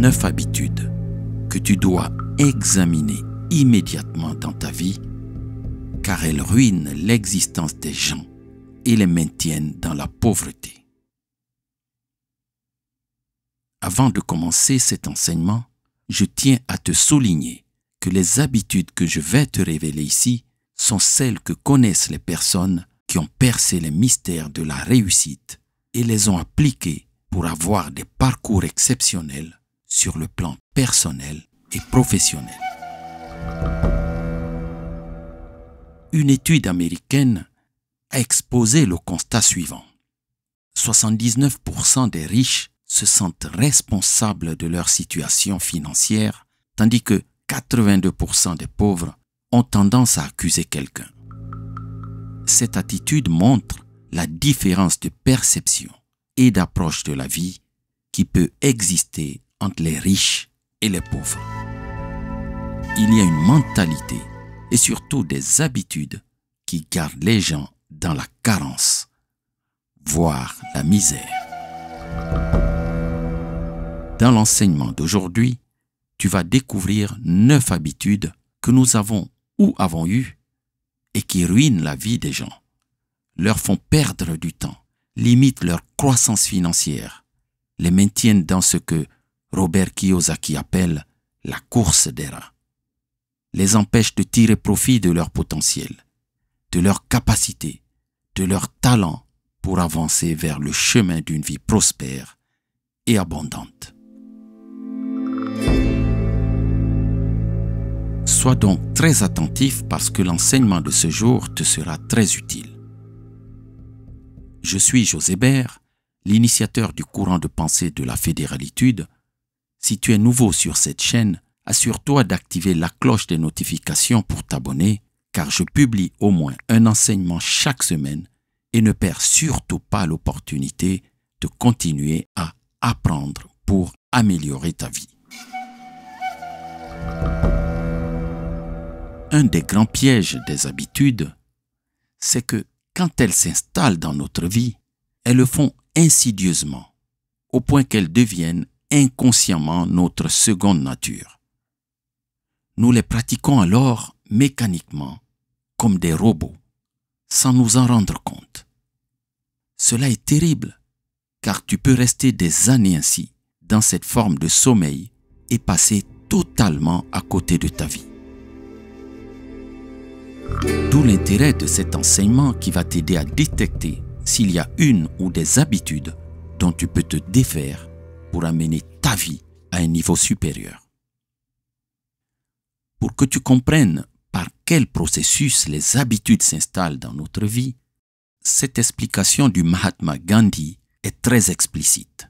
neuf habitudes que tu dois examiner immédiatement dans ta vie car elles ruinent l'existence des gens et les maintiennent dans la pauvreté. Avant de commencer cet enseignement, je tiens à te souligner que les habitudes que je vais te révéler ici sont celles que connaissent les personnes qui ont percé les mystères de la réussite et les ont appliquées pour avoir des parcours exceptionnels sur le plan personnel et professionnel. Une étude américaine a exposé le constat suivant. 79% des riches se sentent responsables de leur situation financière, tandis que 82% des pauvres ont tendance à accuser quelqu'un. Cette attitude montre la différence de perception et d'approche de la vie qui peut exister entre les riches et les pauvres. Il y a une mentalité et surtout des habitudes qui gardent les gens dans la carence, voire la misère. Dans l'enseignement d'aujourd'hui, tu vas découvrir neuf habitudes que nous avons ou avons eues et qui ruinent la vie des gens, leur font perdre du temps, limitent leur croissance financière, les maintiennent dans ce que Robert Kiyosaki appelle la course des rats, les empêche de tirer profit de leur potentiel, de leur capacité, de leur talent pour avancer vers le chemin d'une vie prospère et abondante. Sois donc très attentif parce que l'enseignement de ce jour te sera très utile. Je suis José l'initiateur du courant de pensée de la fédéralitude, si tu es nouveau sur cette chaîne, assure-toi d'activer la cloche des notifications pour t'abonner, car je publie au moins un enseignement chaque semaine et ne perds surtout pas l'opportunité de continuer à apprendre pour améliorer ta vie. Un des grands pièges des habitudes, c'est que quand elles s'installent dans notre vie, elles le font insidieusement, au point qu'elles deviennent inconsciemment notre seconde nature. Nous les pratiquons alors mécaniquement, comme des robots, sans nous en rendre compte. Cela est terrible, car tu peux rester des années ainsi, dans cette forme de sommeil, et passer totalement à côté de ta vie. Tout l'intérêt de cet enseignement qui va t'aider à détecter s'il y a une ou des habitudes dont tu peux te défaire pour amener ta vie à un niveau supérieur. Pour que tu comprennes par quel processus les habitudes s'installent dans notre vie, cette explication du Mahatma Gandhi est très explicite.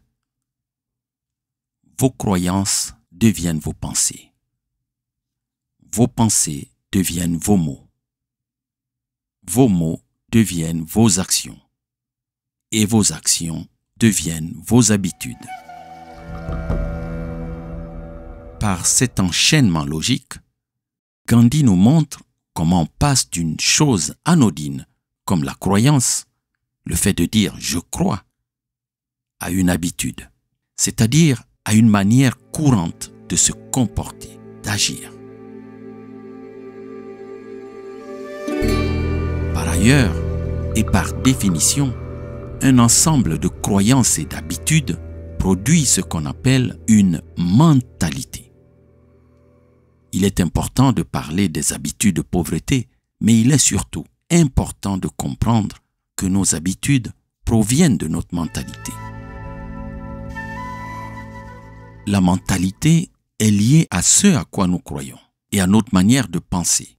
Vos croyances deviennent vos pensées. Vos pensées deviennent vos mots. Vos mots deviennent vos actions. Et vos actions deviennent vos habitudes. Par cet enchaînement logique, Gandhi nous montre comment on passe d'une chose anodine, comme la croyance, le fait de dire je crois, à une habitude, c'est-à-dire à une manière courante de se comporter, d'agir. Par ailleurs, et par définition, un ensemble de croyances et d'habitudes produit ce qu'on appelle une mentalité. Il est important de parler des habitudes de pauvreté, mais il est surtout important de comprendre que nos habitudes proviennent de notre mentalité. La mentalité est liée à ce à quoi nous croyons et à notre manière de penser.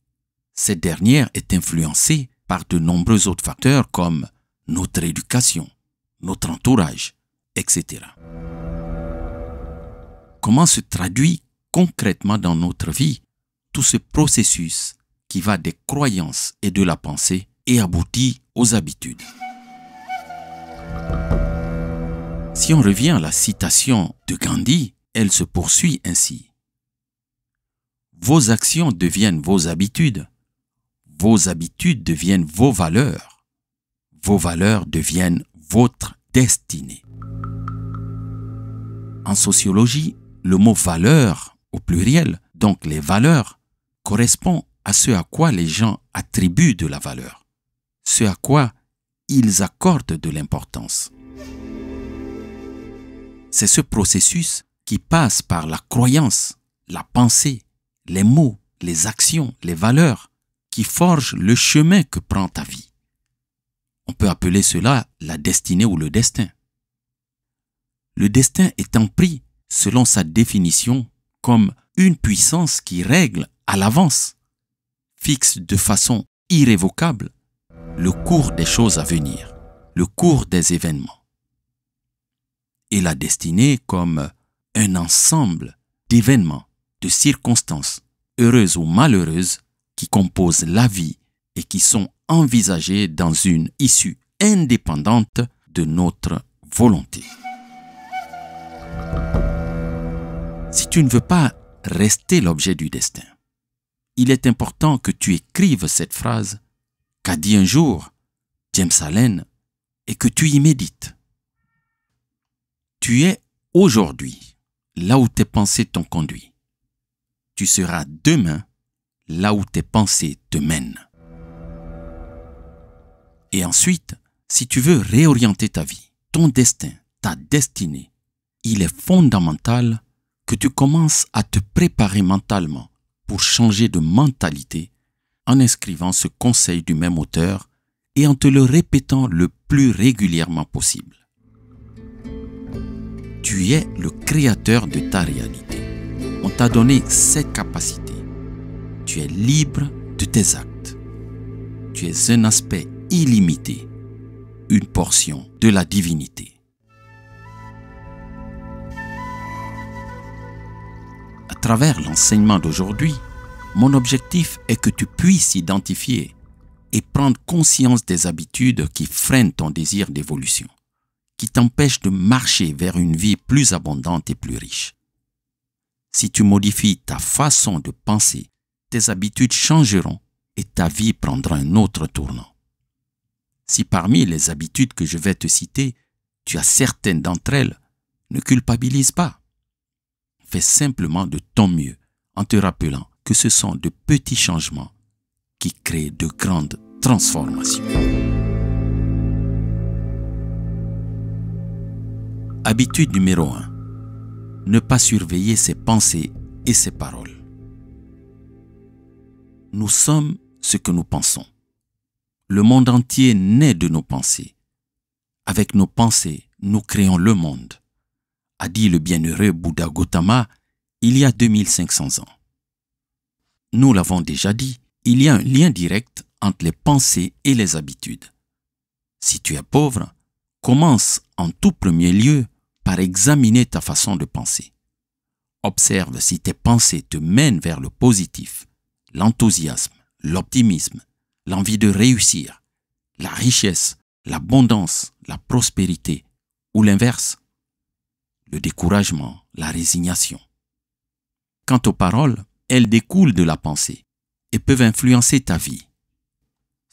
Cette dernière est influencée par de nombreux autres facteurs comme notre éducation, notre entourage, etc. Comment se traduit concrètement dans notre vie tout ce processus qui va des croyances et de la pensée et aboutit aux habitudes Si on revient à la citation de Gandhi, elle se poursuit ainsi. Vos actions deviennent vos habitudes, vos habitudes deviennent vos valeurs, vos valeurs deviennent votre destinée. En sociologie, le mot valeur au pluriel, donc les valeurs, correspond à ce à quoi les gens attribuent de la valeur, ce à quoi ils accordent de l'importance. C'est ce processus qui passe par la croyance, la pensée, les mots, les actions, les valeurs, qui forge le chemin que prend ta vie. On peut appeler cela la destinée ou le destin le destin étant pris, selon sa définition, comme une puissance qui règle à l'avance, fixe de façon irrévocable le cours des choses à venir, le cours des événements. Et la destinée comme un ensemble d'événements, de circonstances, heureuses ou malheureuses, qui composent la vie et qui sont envisagées dans une issue indépendante de notre volonté. tu ne veux pas rester l'objet du destin, il est important que tu écrives cette phrase qu'a dit un jour James Allen et que tu y médites. Tu es aujourd'hui là où tes pensées t'ont conduit. Tu seras demain là où tes pensées te mènent. Et ensuite, si tu veux réorienter ta vie, ton destin, ta destinée, il est fondamental que tu commences à te préparer mentalement pour changer de mentalité en inscrivant ce conseil du même auteur et en te le répétant le plus régulièrement possible. Tu es le créateur de ta réalité. On t'a donné cette capacité. Tu es libre de tes actes. Tu es un aspect illimité, une portion de la divinité. travers l'enseignement d'aujourd'hui, mon objectif est que tu puisses identifier et prendre conscience des habitudes qui freinent ton désir d'évolution, qui t'empêchent de marcher vers une vie plus abondante et plus riche. Si tu modifies ta façon de penser, tes habitudes changeront et ta vie prendra un autre tournant. Si parmi les habitudes que je vais te citer, tu as certaines d'entre elles, ne culpabilise pas. Fais simplement de ton mieux en te rappelant que ce sont de petits changements qui créent de grandes transformations. Habitude numéro 1. Ne pas surveiller ses pensées et ses paroles. Nous sommes ce que nous pensons. Le monde entier naît de nos pensées. Avec nos pensées, nous créons le monde a dit le bienheureux Bouddha Gautama il y a 2500 ans. Nous l'avons déjà dit, il y a un lien direct entre les pensées et les habitudes. Si tu es pauvre, commence en tout premier lieu par examiner ta façon de penser. Observe si tes pensées te mènent vers le positif, l'enthousiasme, l'optimisme, l'envie de réussir, la richesse, l'abondance, la prospérité, ou l'inverse, le découragement, la résignation. Quant aux paroles, elles découlent de la pensée et peuvent influencer ta vie.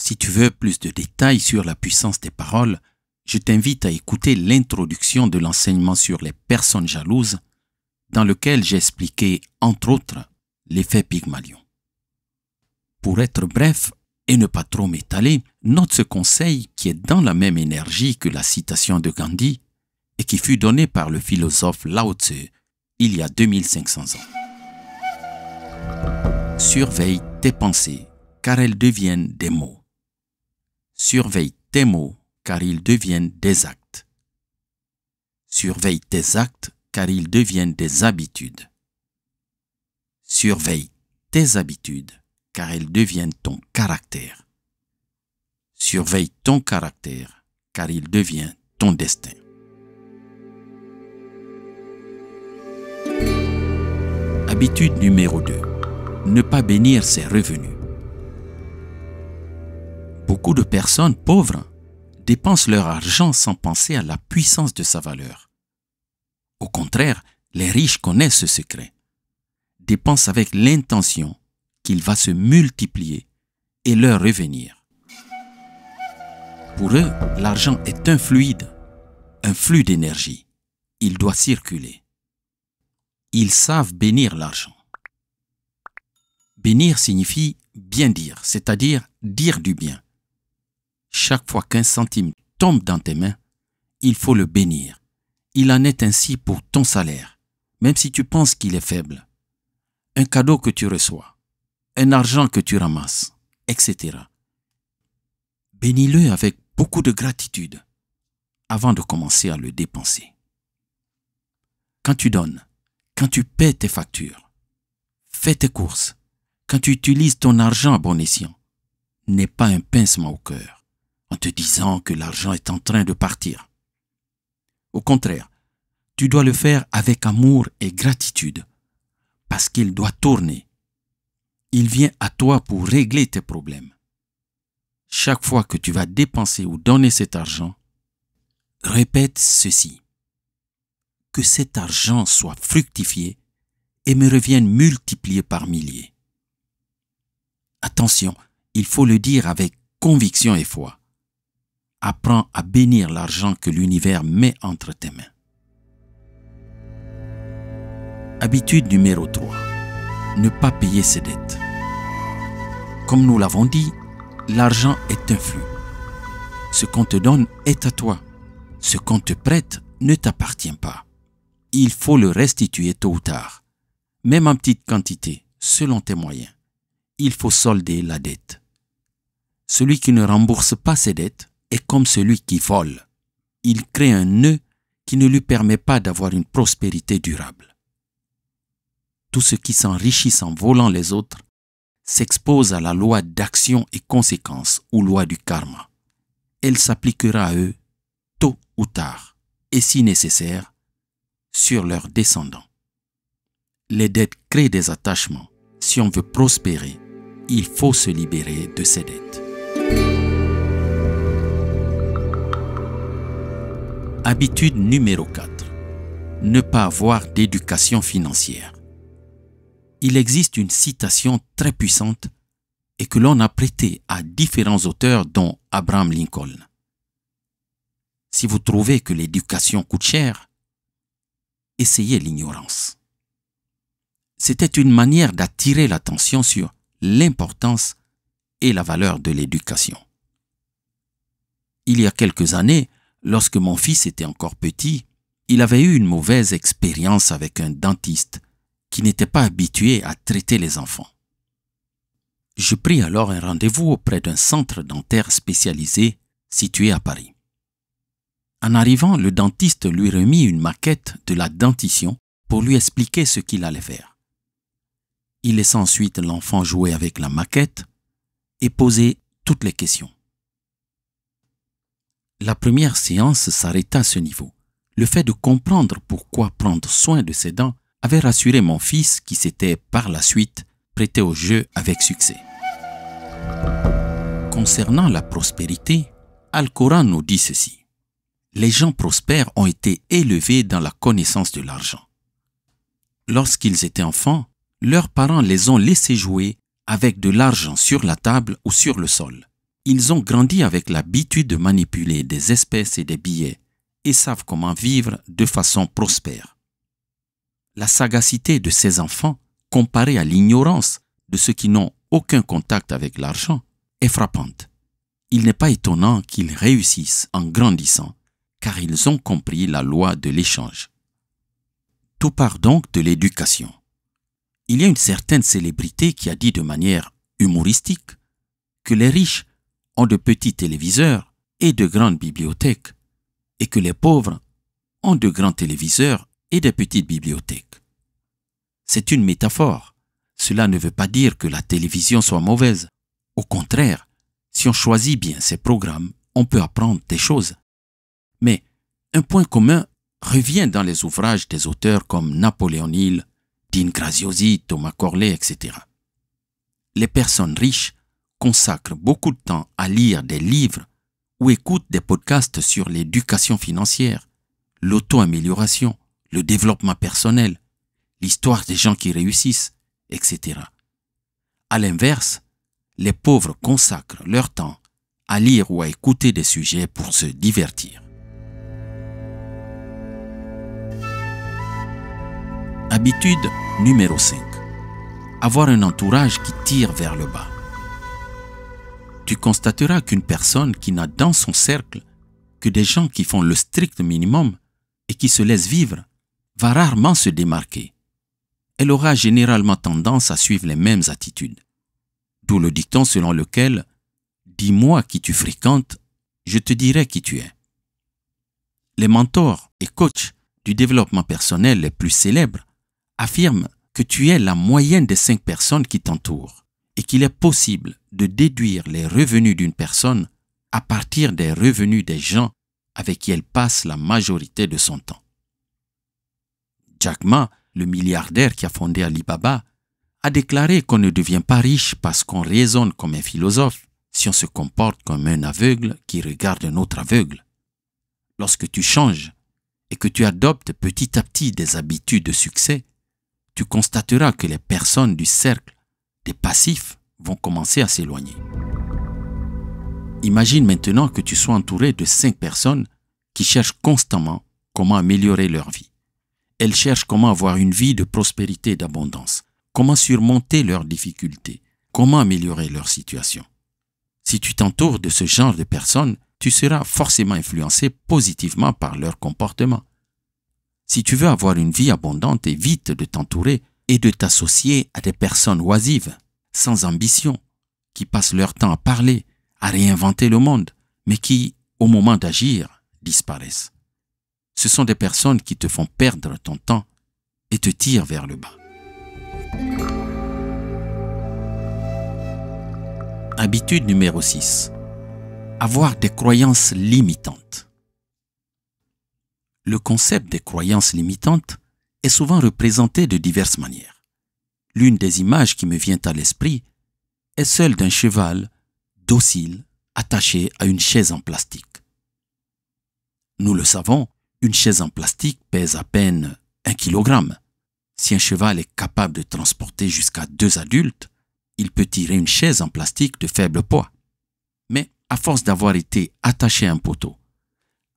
Si tu veux plus de détails sur la puissance des paroles, je t'invite à écouter l'introduction de l'enseignement sur les personnes jalouses, dans lequel j'ai expliqué, entre autres, l'effet Pygmalion. Pour être bref et ne pas trop m'étaler, note ce conseil qui est dans la même énergie que la citation de Gandhi et qui fut donné par le philosophe Lao Tzu il y a 2500 ans. Surveille tes pensées, car elles deviennent des mots. Surveille tes mots, car ils deviennent des actes. Surveille tes actes, car ils deviennent des habitudes. Surveille tes habitudes, car elles deviennent ton caractère. Surveille ton caractère, car il devient ton destin. Habitude numéro 2. Ne pas bénir ses revenus. Beaucoup de personnes pauvres dépensent leur argent sans penser à la puissance de sa valeur. Au contraire, les riches connaissent ce secret. Dépensent avec l'intention qu'il va se multiplier et leur revenir. Pour eux, l'argent est un fluide, un flux d'énergie. Il doit circuler ils savent bénir l'argent. Bénir signifie bien dire, c'est-à-dire dire du bien. Chaque fois qu'un centime tombe dans tes mains, il faut le bénir. Il en est ainsi pour ton salaire, même si tu penses qu'il est faible. Un cadeau que tu reçois, un argent que tu ramasses, etc. Bénis-le avec beaucoup de gratitude avant de commencer à le dépenser. Quand tu donnes, quand tu paies tes factures, fais tes courses, quand tu utilises ton argent à bon escient, n'aie pas un pincement au cœur en te disant que l'argent est en train de partir. Au contraire, tu dois le faire avec amour et gratitude, parce qu'il doit tourner. Il vient à toi pour régler tes problèmes. Chaque fois que tu vas dépenser ou donner cet argent, répète ceci que cet argent soit fructifié et me revienne multiplié par milliers. Attention, il faut le dire avec conviction et foi. Apprends à bénir l'argent que l'univers met entre tes mains. Habitude numéro 3. Ne pas payer ses dettes. Comme nous l'avons dit, l'argent est un flux. Ce qu'on te donne est à toi. Ce qu'on te prête ne t'appartient pas il faut le restituer tôt ou tard, même en petite quantité, selon tes moyens. Il faut solder la dette. Celui qui ne rembourse pas ses dettes est comme celui qui vole. Il crée un nœud qui ne lui permet pas d'avoir une prospérité durable. Tous ceux qui s'enrichissent en volant les autres s'expose à la loi d'action et conséquence ou loi du karma. Elle s'appliquera à eux tôt ou tard, et si nécessaire, sur leurs descendants. Les dettes créent des attachements. Si on veut prospérer, il faut se libérer de ces dettes. Habitude numéro 4. Ne pas avoir d'éducation financière. Il existe une citation très puissante et que l'on a prêtée à différents auteurs dont Abraham Lincoln. Si vous trouvez que l'éducation coûte cher, essayer l'ignorance. C'était une manière d'attirer l'attention sur l'importance et la valeur de l'éducation. Il y a quelques années, lorsque mon fils était encore petit, il avait eu une mauvaise expérience avec un dentiste qui n'était pas habitué à traiter les enfants. Je pris alors un rendez-vous auprès d'un centre dentaire spécialisé situé à Paris. En arrivant, le dentiste lui remit une maquette de la dentition pour lui expliquer ce qu'il allait faire. Il laissa ensuite l'enfant jouer avec la maquette et poser toutes les questions. La première séance s'arrêta à ce niveau. Le fait de comprendre pourquoi prendre soin de ses dents avait rassuré mon fils qui s'était par la suite prêté au jeu avec succès. Concernant la prospérité, al nous dit ceci les gens prospères ont été élevés dans la connaissance de l'argent. Lorsqu'ils étaient enfants, leurs parents les ont laissés jouer avec de l'argent sur la table ou sur le sol. Ils ont grandi avec l'habitude de manipuler des espèces et des billets et savent comment vivre de façon prospère. La sagacité de ces enfants, comparée à l'ignorance de ceux qui n'ont aucun contact avec l'argent, est frappante. Il n'est pas étonnant qu'ils réussissent en grandissant car ils ont compris la loi de l'échange. Tout part donc de l'éducation. Il y a une certaine célébrité qui a dit de manière humoristique que les riches ont de petits téléviseurs et de grandes bibliothèques, et que les pauvres ont de grands téléviseurs et des petites bibliothèques. C'est une métaphore. Cela ne veut pas dire que la télévision soit mauvaise. Au contraire, si on choisit bien ses programmes, on peut apprendre des choses. Mais un point commun revient dans les ouvrages des auteurs comme Napoléon Hill, Dean Graziosi, Thomas Corley, etc. Les personnes riches consacrent beaucoup de temps à lire des livres ou écoutent des podcasts sur l'éducation financière, l'auto-amélioration, le développement personnel, l'histoire des gens qui réussissent, etc. À l'inverse, les pauvres consacrent leur temps à lire ou à écouter des sujets pour se divertir. Habitude numéro 5. Avoir un entourage qui tire vers le bas. Tu constateras qu'une personne qui n'a dans son cercle que des gens qui font le strict minimum et qui se laissent vivre va rarement se démarquer. Elle aura généralement tendance à suivre les mêmes attitudes. D'où le dicton selon lequel Dis-moi qui tu fréquentes, je te dirai qui tu es. Les mentors et coachs du développement personnel les plus célèbres affirme que tu es la moyenne des cinq personnes qui t'entourent et qu'il est possible de déduire les revenus d'une personne à partir des revenus des gens avec qui elle passe la majorité de son temps. Jack Ma, le milliardaire qui a fondé Alibaba, a déclaré qu'on ne devient pas riche parce qu'on raisonne comme un philosophe si on se comporte comme un aveugle qui regarde un autre aveugle. Lorsque tu changes et que tu adoptes petit à petit des habitudes de succès, tu constateras que les personnes du cercle des passifs vont commencer à s'éloigner. Imagine maintenant que tu sois entouré de cinq personnes qui cherchent constamment comment améliorer leur vie. Elles cherchent comment avoir une vie de prospérité et d'abondance, comment surmonter leurs difficultés, comment améliorer leur situation. Si tu t'entoures de ce genre de personnes, tu seras forcément influencé positivement par leur comportement, si tu veux avoir une vie abondante, évite de t'entourer et de t'associer à des personnes oisives, sans ambition, qui passent leur temps à parler, à réinventer le monde, mais qui, au moment d'agir, disparaissent. Ce sont des personnes qui te font perdre ton temps et te tirent vers le bas. Habitude numéro 6. Avoir des croyances limitantes le concept des croyances limitantes est souvent représenté de diverses manières. L'une des images qui me vient à l'esprit est celle d'un cheval docile attaché à une chaise en plastique. Nous le savons, une chaise en plastique pèse à peine 1 kg. Si un cheval est capable de transporter jusqu'à deux adultes, il peut tirer une chaise en plastique de faible poids. Mais à force d'avoir été attaché à un poteau,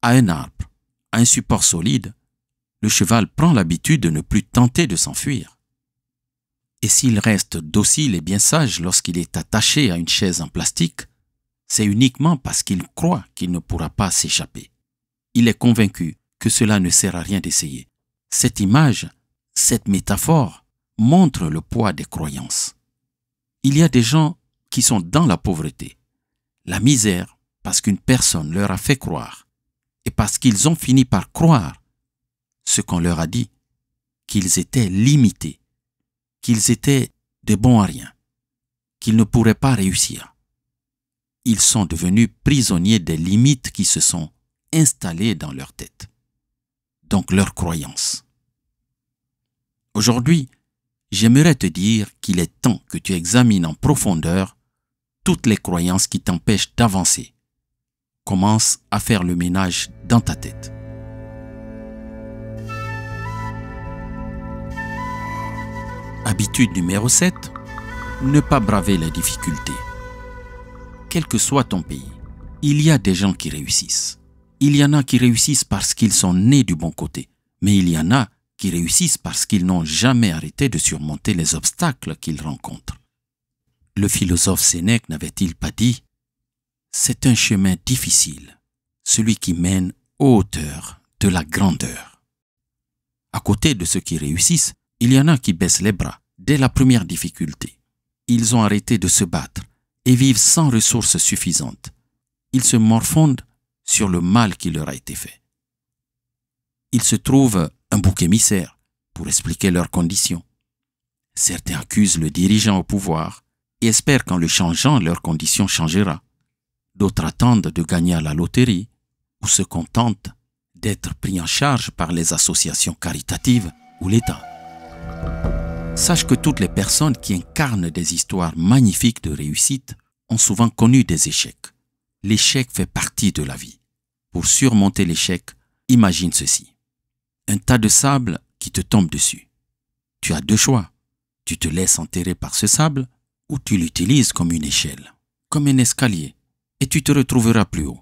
à un arbre un support solide, le cheval prend l'habitude de ne plus tenter de s'enfuir. Et s'il reste docile et bien sage lorsqu'il est attaché à une chaise en plastique, c'est uniquement parce qu'il croit qu'il ne pourra pas s'échapper. Il est convaincu que cela ne sert à rien d'essayer. Cette image, cette métaphore, montre le poids des croyances. Il y a des gens qui sont dans la pauvreté, la misère, parce qu'une personne leur a fait croire et parce qu'ils ont fini par croire ce qu'on leur a dit, qu'ils étaient limités, qu'ils étaient des bons à rien, qu'ils ne pourraient pas réussir. Ils sont devenus prisonniers des limites qui se sont installées dans leur tête, donc leurs croyances. Aujourd'hui, j'aimerais te dire qu'il est temps que tu examines en profondeur toutes les croyances qui t'empêchent d'avancer commence à faire le ménage dans ta tête. Habitude numéro 7. Ne pas braver les difficultés. Quel que soit ton pays, il y a des gens qui réussissent. Il y en a qui réussissent parce qu'ils sont nés du bon côté, mais il y en a qui réussissent parce qu'ils n'ont jamais arrêté de surmonter les obstacles qu'ils rencontrent. Le philosophe Sénèque n'avait-il pas dit c'est un chemin difficile, celui qui mène aux hauteurs de la grandeur. À côté de ceux qui réussissent, il y en a qui baissent les bras dès la première difficulté. Ils ont arrêté de se battre et vivent sans ressources suffisantes. Ils se morfondent sur le mal qui leur a été fait. Ils se trouvent un bouc émissaire pour expliquer leurs conditions. Certains accusent le dirigeant au pouvoir et espèrent qu'en le changeant, leur condition changera. D'autres attendent de gagner à la loterie ou se contentent d'être pris en charge par les associations caritatives ou l'État. Sache que toutes les personnes qui incarnent des histoires magnifiques de réussite ont souvent connu des échecs. L'échec fait partie de la vie. Pour surmonter l'échec, imagine ceci. Un tas de sable qui te tombe dessus. Tu as deux choix. Tu te laisses enterrer par ce sable ou tu l'utilises comme une échelle, comme un escalier et tu te retrouveras plus haut.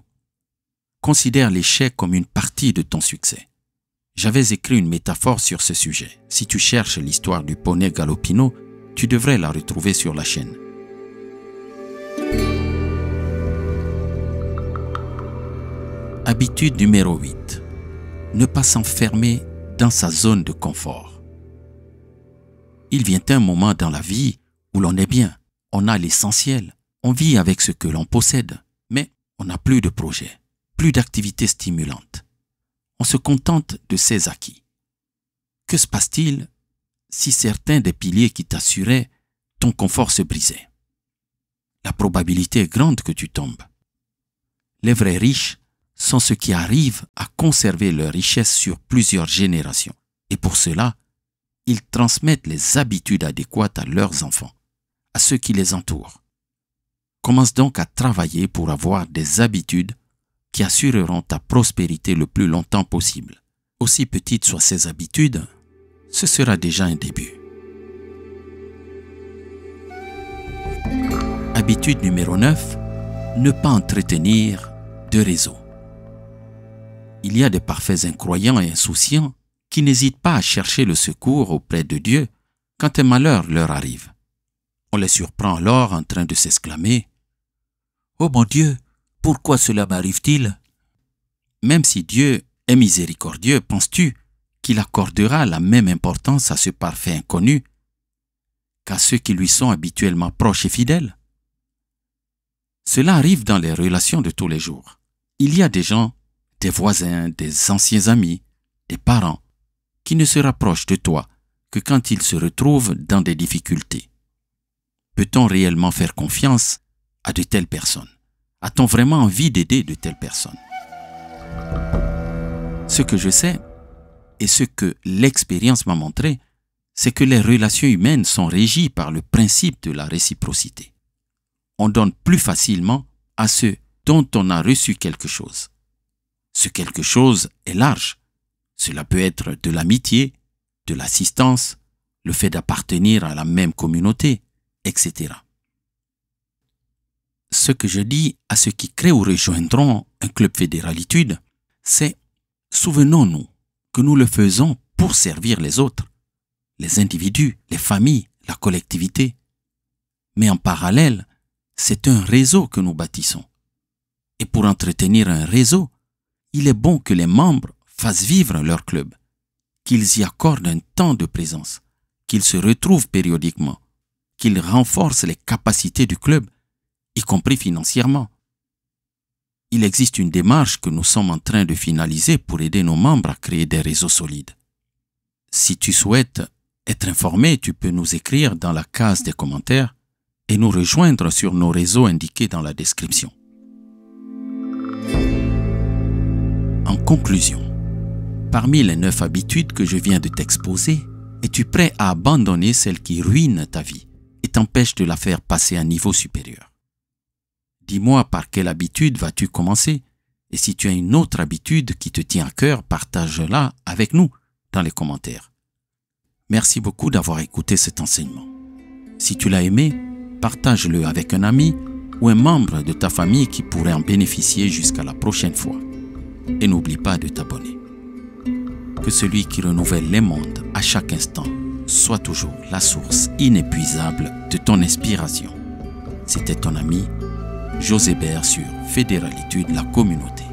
Considère l'échec comme une partie de ton succès. J'avais écrit une métaphore sur ce sujet. Si tu cherches l'histoire du poney Galopino, tu devrais la retrouver sur la chaîne. Habitude numéro 8. Ne pas s'enfermer dans sa zone de confort. Il vient un moment dans la vie où l'on est bien, on a l'essentiel, on vit avec ce que l'on possède on n'a plus de projet, plus d'activités stimulantes. On se contente de ses acquis. Que se passe-t-il si certains des piliers qui t'assuraient ton confort se brisaient La probabilité est grande que tu tombes. Les vrais riches sont ceux qui arrivent à conserver leur richesse sur plusieurs générations. Et pour cela, ils transmettent les habitudes adéquates à leurs enfants, à ceux qui les entourent. Commence donc à travailler pour avoir des habitudes qui assureront ta prospérité le plus longtemps possible. Aussi petites soient ces habitudes, ce sera déjà un début. Habitude numéro 9. Ne pas entretenir de réseau. Il y a des parfaits incroyants et insouciants qui n'hésitent pas à chercher le secours auprès de Dieu quand un malheur leur arrive. On les surprend alors en train de s'exclamer Oh mon Dieu, pourquoi cela m'arrive-t-il Même si Dieu est miséricordieux, penses-tu qu'il accordera la même importance à ce parfait inconnu qu'à ceux qui lui sont habituellement proches et fidèles Cela arrive dans les relations de tous les jours. Il y a des gens, des voisins, des anciens amis, des parents, qui ne se rapprochent de toi que quand ils se retrouvent dans des difficultés. Peut-on réellement faire confiance à de telles personnes A-t-on vraiment envie d'aider de telles personnes Ce que je sais et ce que l'expérience m'a montré, c'est que les relations humaines sont régies par le principe de la réciprocité. On donne plus facilement à ceux dont on a reçu quelque chose. Ce quelque chose est large. Cela peut être de l'amitié, de l'assistance, le fait d'appartenir à la même communauté, etc ce que je dis à ceux qui créent ou rejoindront un club fédéralitude, c'est souvenons-nous que nous le faisons pour servir les autres, les individus, les familles, la collectivité. Mais en parallèle, c'est un réseau que nous bâtissons. Et pour entretenir un réseau, il est bon que les membres fassent vivre leur club, qu'ils y accordent un temps de présence, qu'ils se retrouvent périodiquement, qu'ils renforcent les capacités du club y compris financièrement. Il existe une démarche que nous sommes en train de finaliser pour aider nos membres à créer des réseaux solides. Si tu souhaites être informé, tu peux nous écrire dans la case des commentaires et nous rejoindre sur nos réseaux indiqués dans la description. En conclusion, parmi les neuf habitudes que je viens de t'exposer, es-tu prêt à abandonner celles qui ruinent ta vie et t'empêchent de la faire passer à un niveau supérieur Dis-moi par quelle habitude vas-tu commencer Et si tu as une autre habitude qui te tient à cœur, partage-la avec nous dans les commentaires. Merci beaucoup d'avoir écouté cet enseignement. Si tu l'as aimé, partage-le avec un ami ou un membre de ta famille qui pourrait en bénéficier jusqu'à la prochaine fois. Et n'oublie pas de t'abonner. Que celui qui renouvelle les mondes à chaque instant soit toujours la source inépuisable de ton inspiration. C'était ton ami Josébert sur Fédéralitude, la communauté.